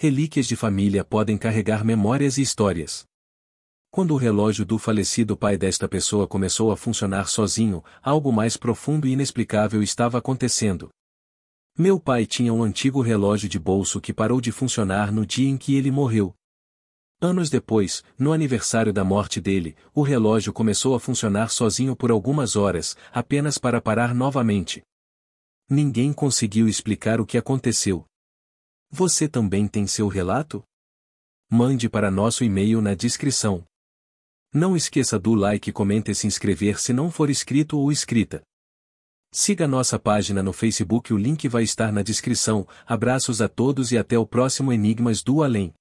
relíquias de família podem carregar memórias e histórias. Quando o relógio do falecido pai desta pessoa começou a funcionar sozinho, algo mais profundo e inexplicável estava acontecendo. Meu pai tinha um antigo relógio de bolso que parou de funcionar no dia em que ele morreu. Anos depois, no aniversário da morte dele, o relógio começou a funcionar sozinho por algumas horas, apenas para parar novamente. Ninguém conseguiu explicar o que aconteceu. Você também tem seu relato? Mande para nosso e-mail na descrição. Não esqueça do like, comente e se inscrever se não for inscrito ou inscrita. Siga nossa página no Facebook, o link vai estar na descrição. Abraços a todos e até o próximo Enigmas do Além.